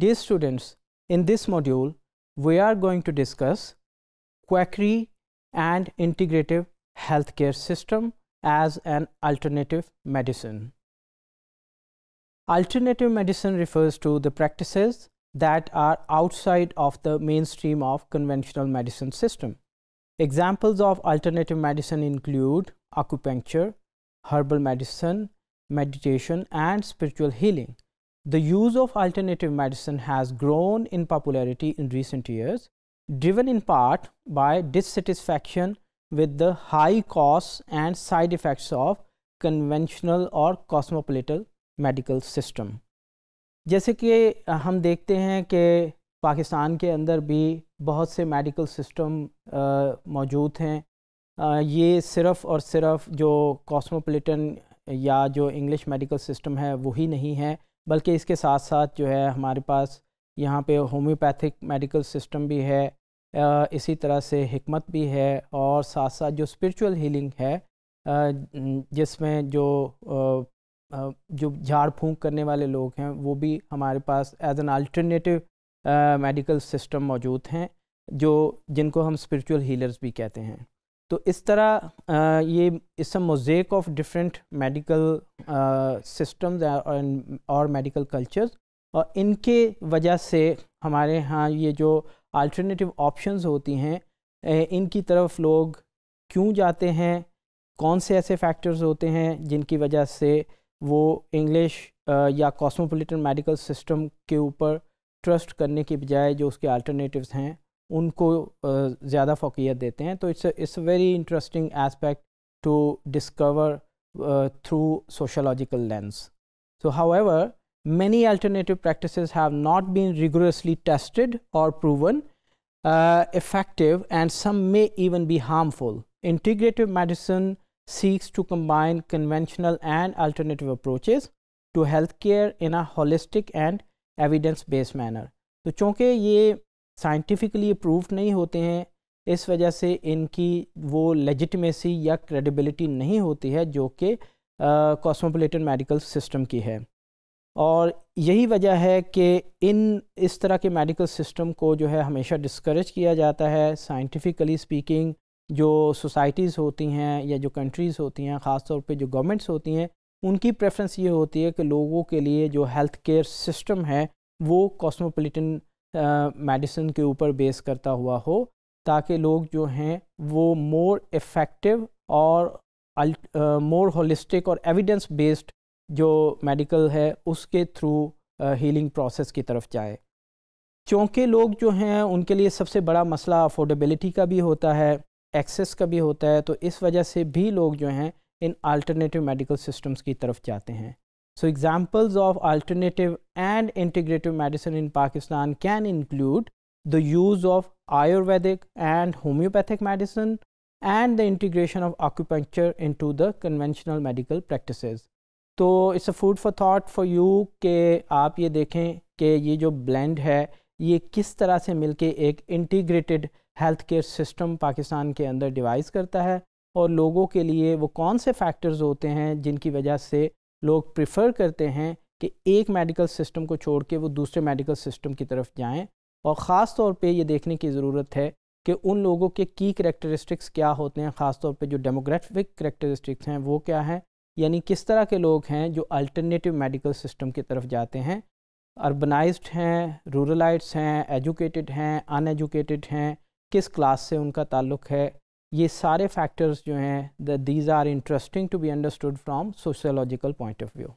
Dear students, in this module, we are going to discuss quackery and integrative healthcare system as an alternative medicine. Alternative medicine refers to the practices that are outside of the mainstream of conventional medicine system. Examples of alternative medicine include acupuncture, herbal medicine, meditation and spiritual healing. the use of alternative medicine has grown in popularity in recent years, driven in part by dissatisfaction with the high costs and side effects of conventional or cosmopolitan medical system. जैसे कि हम देखते हैं कि पाकिस्तान के अंदर भी बहुत से medical system मौजूद हैं आ, ये सिर्फ़ और सिर्फ जो कॉस्मोपोलिटन या जो इंग्लिश मेडिकल सिस्टम है वही नहीं है बल्कि इसके साथ साथ जो है हमारे पास यहाँ पे होम्योपैथिक मेडिकल सिस्टम भी है इसी तरह से हमत भी है और साथ साथ जो स्पिरिचुअल हीलिंग है जिसमें जो जो झाड़ फूँक करने वाले लोग हैं वो भी हमारे पास as an alternative medical system मौजूद हैं जो जिनको हम स्पिरिचुअल हीलर्स भी कहते हैं तो इस तरह ये इस mosaic of different medical systems और मेडिकल कल्चर्स और इनके वजह से हमारे यहाँ ये जो अल्टरनेटिव ऑप्शंस होती हैं इनकी तरफ लोग क्यों जाते हैं कौन से ऐसे फैक्टर्स होते हैं जिनकी वजह से वो इंग्लिश या कॉस्मोपोलिटन मेडिकल सिस्टम के ऊपर ट्रस्ट करने के बजाय जो उसके अल्टरनेटिव्स हैं उनको ज़्यादा फोकियत देते हैं तो it's it's very interesting aspect to discover through sociological lens so however many alternative practice have not been rigorously tested और proven effective and some may even be harmful integrative medicine seeks to combine conventional and alternative approaches to health care in a holistic and evidence based manner तो चूँकि ये scientifically proof नहीं होते हैं इस वजह से इनकी वो लेजिटमेसी या क्रेडिबिलिटी नहीं होती है जो कि कॉस्मोपोलिटन मेडिकल सिस्टम की है और यही वजह है कि इन इस तरह के मेडिकल सिस्टम को जो है हमेशा डिस्करेज किया जाता है साइंटिफिकली स्पीकिंग जो सोसाइटीज़ होती हैं या जो कंट्रीज़ होती हैं ख़ास तौर पे जो गवर्नमेंट्स होती हैं उनकी प्रेफरेंस ये होती है कि लोगों के लिए जो हेल्थ केयर सिस्टम है वो कॉस्मोपोलिटन मेडिसिन के ऊपर बेस करता हुआ हो ताकि लोग जो हैं वो मोर इफ़ेक्टिव और मोर होलिस्टिक और एविडेंस बेस्ड जो मेडिकल है उसके थ्रू हीलिंग प्रोसेस की तरफ जाए चूँकि लोग जो हैं उनके लिए सबसे बड़ा मसला अफोर्डेबिलिटी का भी होता है एक्सेस का भी होता है तो इस वजह से भी लोग जो हैं इन अल्टरनेटिव मेडिकल सिस्टम्स की तरफ जाते हैं So examples of alternative and integrative medicine in Pakistan can include the use of Ayurvedic and homeopathic medicine and the integration of acupuncture into the conventional medical practices. तो it's a food for thought for you कि आप ये देखें कि ये जो blend है ये किस तरह से मिलके एक integrated health care system Pakistan के अंदर डिवाइस करता है और लोगों के लिए वो कौन से फैक्टर्स होते हैं जिनकी वजह से लोग प्रिफर करते हैं कि एक मेडिकल सिस्टम को छोड़ के वो दूसरे मेडिकल सिस्टम की तरफ जाएं और ख़ास तौर पे ये देखने की ज़रूरत है कि उन लोगों के की करेक्टरिस्टिक्स क्या होते हैं ख़ास तौर पे जो डेमोग्राफिक करेक्टरिस्टिक्स हैं वो क्या हैं यानी किस तरह के लोग हैं जो अल्टरनेटिव मेडिकल सिस्टम की तरफ जाते हैं अर्बनाइज हैं रूरलाइट्स हैं एजुकेटेड हैं अनएजुकेटेड हैं किस क्लास से उनका ताल्लुक़ है ये सारे फैक्टर्स जो हैं the these are interesting to be understood from sociological point of view